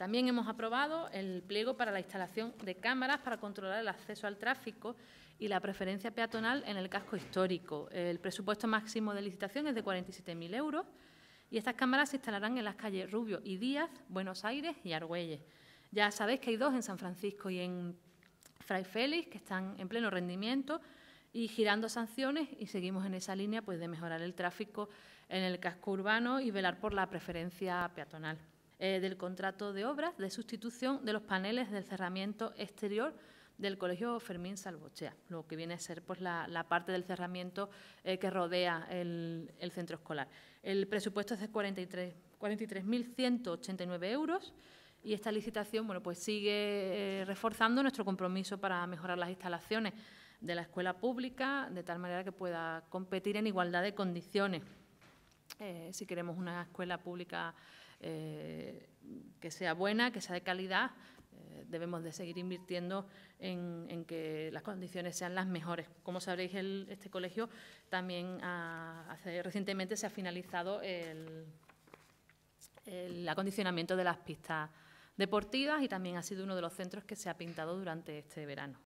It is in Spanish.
También hemos aprobado el pliego para la instalación de cámaras para controlar el acceso al tráfico y la preferencia peatonal en el casco histórico. El presupuesto máximo de licitación es de 47.000 euros y estas cámaras se instalarán en las calles Rubio y Díaz, Buenos Aires y Argüelles. Ya sabéis que hay dos en San Francisco y en Fray Félix, que están en pleno rendimiento y girando sanciones y seguimos en esa línea pues, de mejorar el tráfico en el casco urbano y velar por la preferencia peatonal. Eh, del contrato de obras de sustitución de los paneles del cerramiento exterior del Colegio Fermín Salvochea, lo que viene a ser pues, la, parte del cerramiento eh, que rodea el, centro escolar. El presupuesto es de 43.189 euros y esta licitación bueno, pues sigue eh, reforzando nuestro compromiso para mejorar las instalaciones de la escuela pública de tal manera que pueda competir en igualdad de condiciones eh, si queremos una escuela pública eh, que sea buena, que sea de calidad, eh, debemos de seguir invirtiendo en, que las condiciones sean las mejores. Como sabréis, este colegio también recientemente se ha finalizado el acondicionamiento de las pistas deportivas y también ha sido uno de los centros que se ha pintado durante este verano.